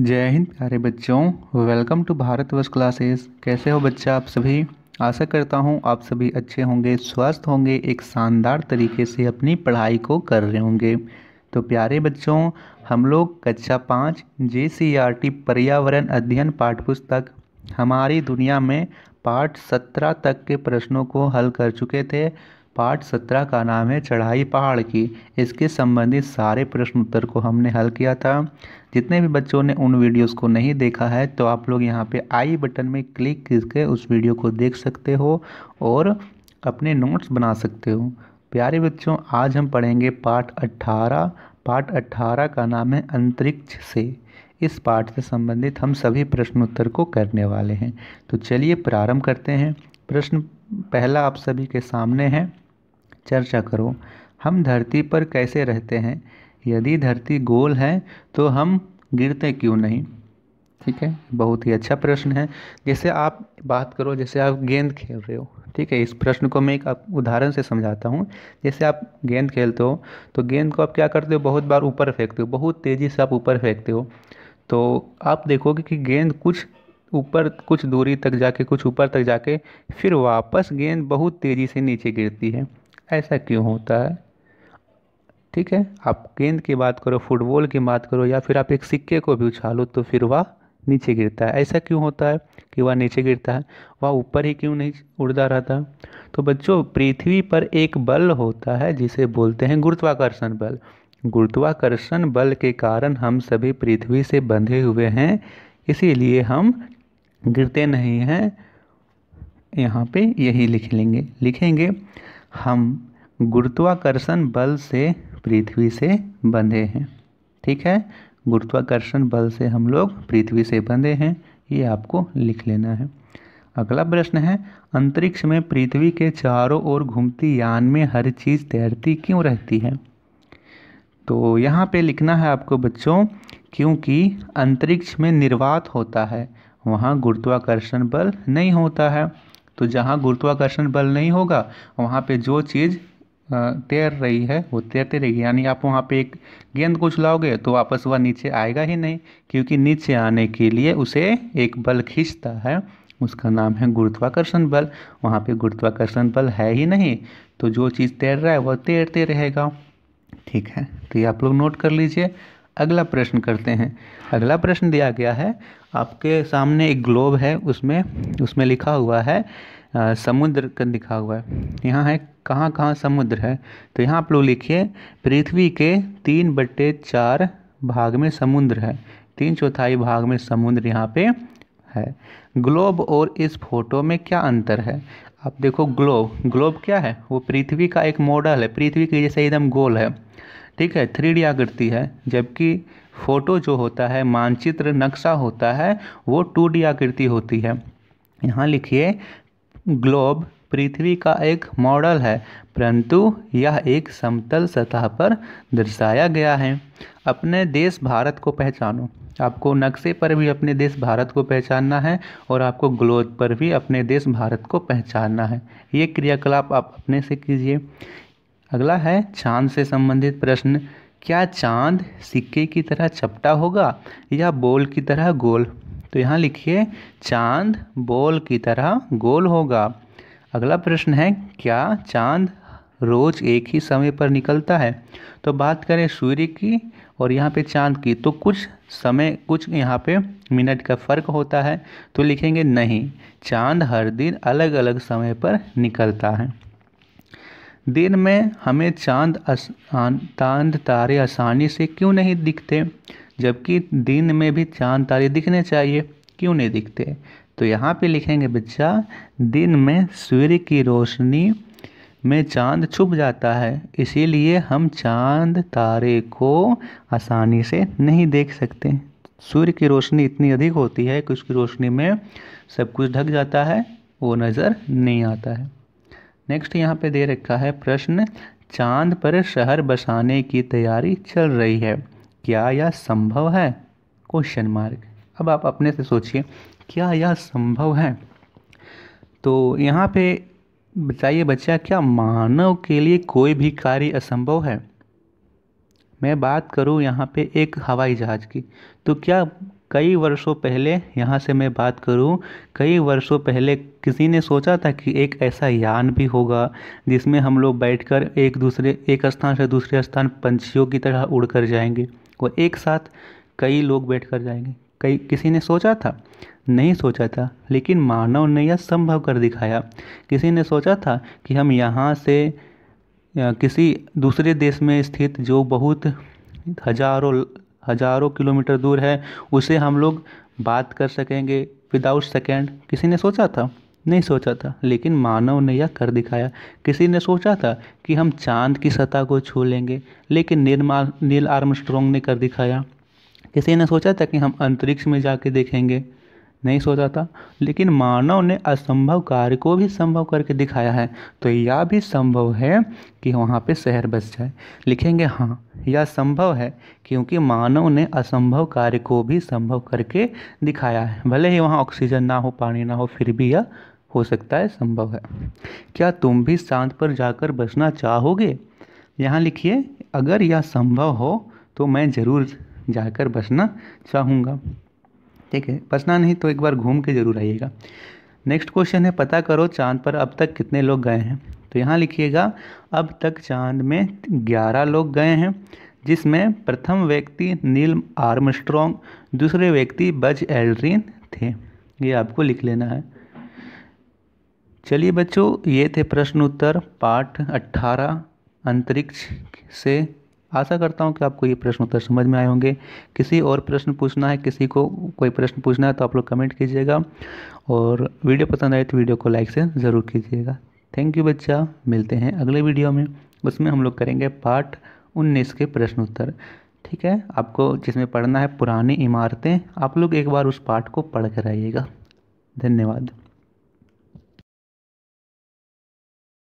जय हिंद प्यारे बच्चों वेलकम टू भारत वर्ष क्लासेस कैसे हो बच्चा आप सभी आशा करता हूँ आप सभी अच्छे होंगे स्वस्थ होंगे एक शानदार तरीके से अपनी पढ़ाई को कर रहे होंगे तो प्यारे बच्चों हम लोग कक्षा पाँच जे सी आर टी पर्यावरण अध्ययन पाठ पुस्तक हमारी दुनिया में पाठ सत्रह तक के प्रश्नों को हल कर चुके थे पाठ सत्रह का नाम है चढ़ाई पहाड़ की इसके संबंधित सारे प्रश्न उत्तर को हमने हल किया था जितने भी बच्चों ने उन वीडियोस को नहीं देखा है तो आप लोग यहाँ पे आई बटन में क्लिक करके उस वीडियो को देख सकते हो और अपने नोट्स बना सकते हो प्यारे बच्चों आज हम पढ़ेंगे पार्ट अट्ठारह पार्ट अट्ठारह का नाम है अंतरिक्ष से इस पाठ से संबंधित हम सभी प्रश्न उत्तर को करने वाले हैं तो चलिए प्रारंभ करते हैं प्रश्न पहला आप सभी के सामने है चर्चा करो हम धरती पर कैसे रहते हैं यदि धरती गोल है तो हम गिरते क्यों नहीं ठीक है बहुत ही अच्छा प्रश्न है जैसे आप बात करो जैसे आप गेंद खेल रहे हो ठीक है इस प्रश्न को मैं एक उदाहरण से समझाता हूँ जैसे आप गेंद खेलते हो तो गेंद को आप क्या करते हो बहुत बार ऊपर फेंकते हो बहुत तेज़ी से आप ऊपर फेंकते हो तो आप देखोगे कि गेंद कुछ ऊपर कुछ दूरी तक जाके कुछ ऊपर तक जाके फिर वापस गेंद बहुत तेज़ी से नीचे गिरती है ऐसा क्यों होता है ठीक है आप गेंद की बात करो फुटबॉल की बात करो या फिर आप एक सिक्के को भी उछालो तो फिर वह नीचे गिरता है ऐसा क्यों होता है कि वह नीचे गिरता है वह ऊपर ही क्यों नहीं उड़ता रहता तो बच्चों पृथ्वी पर एक बल होता है जिसे बोलते हैं गुरुत्वाकर्षण बल गुरुत्वाकर्षण बल के कारण हम सभी पृथ्वी से बंधे हुए हैं इसीलिए हम गिरते नहीं हैं यहाँ पे यही लिख लेंगे लिखेंगे हम गुरुत्वाकर्षण बल से पृथ्वी से बंधे हैं ठीक है गुरुत्वाकर्षण बल से हम लोग पृथ्वी से बंधे हैं ये आपको लिख लेना है अगला प्रश्न है अंतरिक्ष में पृथ्वी के चारों ओर घूमती यान में हर चीज़ तैरती क्यों रहती है तो यहाँ पे लिखना है आपको बच्चों क्योंकि अंतरिक्ष में निर्वात होता है वहाँ गुरुत्वाकर्षण बल नहीं होता है तो जहाँ गुरुत्वाकर्षण बल नहीं होगा वहाँ पे जो चीज़ तैर रही है वो तैरते रहेगी यानी आप वहाँ पे एक गेंद को चलाओगे तो वापस वह नीचे आएगा ही नहीं क्योंकि नीचे आने के लिए उसे एक बल खींचता है उसका नाम है गुरुत्वाकर्षण बल वहाँ पे गुरुत्वाकर्षण बल है ही नहीं तो जो चीज़ तैर रहा है वह तैरते रहेगा ठीक है तो ये आप लोग नोट कर लीजिए अगला प्रश्न करते हैं अगला प्रश्न दिया गया है आपके सामने एक ग्लोब है उसमें उसमें लिखा हुआ है आ, समुद्र का लिखा हुआ है यहाँ है कहाँ कहाँ समुद्र है तो यहाँ आप लोग लिखिए पृथ्वी के तीन बट्टे चार भाग में समुद्र है तीन चौथाई भाग में समुद्र यहाँ पे है ग्लोब और इस फोटो में क्या अंतर है आप देखो ग्लोब ग्लोब क्या है वो पृथ्वी का एक मॉडल है पृथ्वी की जैसे एकदम गोल है ठीक है थ्री आकृति है जबकि फ़ोटो जो होता है मानचित्र नक्शा होता है वो टू आकृति होती है यहाँ लिखिए ग्लोब पृथ्वी का एक मॉडल है परंतु यह एक समतल सतह पर दर्शाया गया है अपने देश भारत को पहचानो आपको नक्शे पर भी अपने देश भारत को पहचानना है और आपको ग्लोब पर भी अपने देश भारत को पहचानना है ये क्रियाकलाप आप अपने से कीजिए अगला है चांद से संबंधित प्रश्न क्या चांद सिक्के की तरह चपटा होगा या बॉल की तरह गोल तो यहाँ लिखिए चांद बॉल की तरह गोल होगा अगला प्रश्न है क्या चांद रोज एक ही समय पर निकलता है तो बात करें सूर्य की और यहाँ पे चांद की तो कुछ समय कुछ यहाँ पे मिनट का फ़र्क होता है तो लिखेंगे नहीं चांद हर दिन अलग अलग समय पर निकलता है दिन में हमें चांद चांद तारे आसानी से क्यों नहीं दिखते जबकि दिन में भी चांद तारे दिखने चाहिए क्यों नहीं दिखते तो यहाँ पे लिखेंगे बच्चा दिन में सूर्य की रोशनी में चांद छुप जाता है इसीलिए हम चांद तारे को आसानी से नहीं देख सकते सूर्य की रोशनी इतनी अधिक होती है कि उसकी रोशनी में सब कुछ ढक जाता है वो नज़र नहीं आता है नेक्स्ट यहाँ पे दे रखा है प्रश्न चांद पर शहर बसाने की तैयारी चल रही है क्या यह संभव है क्वेश्चन मार्क अब आप अपने से सोचिए क्या यह संभव है तो यहाँ पे बताइए बच्चा क्या मानव के लिए कोई भी कार्य असंभव है मैं बात करूँ यहाँ पे एक हवाई जहाज़ की तो क्या कई वर्षों पहले यहाँ से मैं बात करूँ कई वर्षों पहले किसी ने सोचा था कि एक ऐसा यान भी होगा जिसमें हम लोग बैठकर एक दूसरे एक स्थान से दूसरे स्थान पंछियों की तरह उड़ कर जाएंगे और एक साथ कई लोग बैठ कर जाएंगे कई किसी ने सोचा था नहीं सोचा था लेकिन मानव ने यह संभव कर दिखाया किसी ने सोचा था कि हम यहाँ से किसी दूसरे देश में स्थित जो बहुत हजारों हज़ारों किलोमीटर दूर है उसे हम लोग बात कर सकेंगे विदाउट सेकेंड किसी ने सोचा था नहीं सोचा था लेकिन मानव ने यह कर दिखाया किसी ने सोचा था कि हम चांद की सतह को छू लेंगे लेकिन निर्मा नील आर्मस्ट्रॉन्ग ने कर दिखाया किसी ने सोचा था कि हम अंतरिक्ष में जाके देखेंगे नहीं सोचा था लेकिन मानव ने असंभव कार्य को भी संभव करके दिखाया है तो यह भी संभव है कि वहाँ पे शहर बस जाए लिखेंगे हाँ यह संभव है क्योंकि मानव ने असंभव कार्य को भी संभव करके दिखाया है भले ही वहाँ ऑक्सीजन ना हो पानी ना हो फिर भी यह हो सकता है संभव है क्या तुम भी चांद पर जाकर बसना चाहोगे यहाँ लिखिए अगर यह संभव हो तो मैं ज़रूर जाकर बसना चाहूँगा ठीक है बचना नहीं तो एक बार घूम के ज़रूर आइएगा नेक्स्ट क्वेश्चन है पता करो चांद पर अब तक कितने लोग गए हैं तो यहाँ लिखिएगा अब तक चांद में ग्यारह लोग गए हैं जिसमें प्रथम व्यक्ति नील आर्मस्ट्रॉन्ग दूसरे व्यक्ति बज एल्ड्रीन थे ये आपको लिख लेना है चलिए बच्चों ये थे प्रश्न उत्तर पाठ 18 अंतरिक्ष से आशा करता हूँ कि आपको ये प्रश्न उत्तर समझ में आए होंगे किसी और प्रश्न पूछना है किसी को कोई प्रश्न पूछना है तो आप लोग कमेंट कीजिएगा और वीडियो पसंद आए तो वीडियो को लाइक से ज़रूर कीजिएगा थैंक यू बच्चा मिलते हैं अगले वीडियो में उसमें हम लोग करेंगे पार्ट उन्नीस के प्रश्न उत्तर ठीक है आपको जिसमें पढ़ना है पुरानी इमारतें आप लोग एक बार उस पार्ट को पढ़ कर आइएगा धन्यवाद